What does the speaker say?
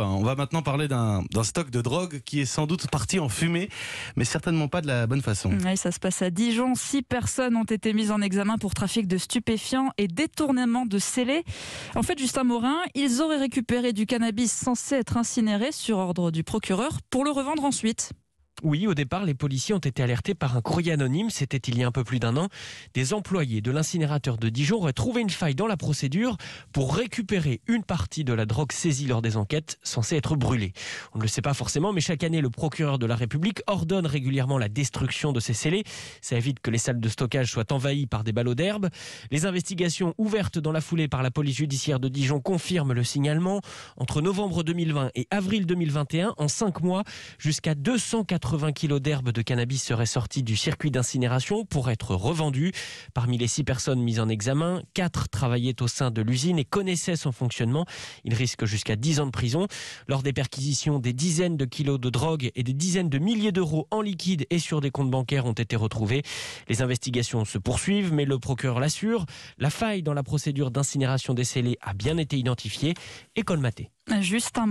Hein. On va maintenant parler d'un stock de drogue qui est sans doute parti en fumée, mais certainement pas de la bonne façon. ça se passe à Dijon. Six personnes ont été mises en examen pour trafic de stupéfiants et détournement de scellés. En fait, Justin Morin, ils auraient récupéré du cannabis censé être incinéré sur ordre du procureur pour le revendre ensuite. Oui, au départ, les policiers ont été alertés par un courrier anonyme, c'était il y a un peu plus d'un an. Des employés de l'incinérateur de Dijon auraient trouvé une faille dans la procédure pour récupérer une partie de la drogue saisie lors des enquêtes censée être brûlée. On ne le sait pas forcément, mais chaque année, le procureur de la République ordonne régulièrement la destruction de ces scellés. Ça évite que les salles de stockage soient envahies par des ballots d'herbe. Les investigations ouvertes dans la foulée par la police judiciaire de Dijon confirment le signalement. Entre novembre 2020 et avril 2021, en cinq mois, jusqu'à 280 80 kilos d'herbe de cannabis seraient sortis du circuit d'incinération pour être revendus. Parmi les 6 personnes mises en examen, 4 travaillaient au sein de l'usine et connaissaient son fonctionnement. Ils risquent jusqu'à 10 ans de prison. Lors des perquisitions, des dizaines de kilos de drogue et des dizaines de milliers d'euros en liquide et sur des comptes bancaires ont été retrouvés. Les investigations se poursuivent, mais le procureur l'assure, la faille dans la procédure d'incinération des a bien été identifiée et colmatée. Juste un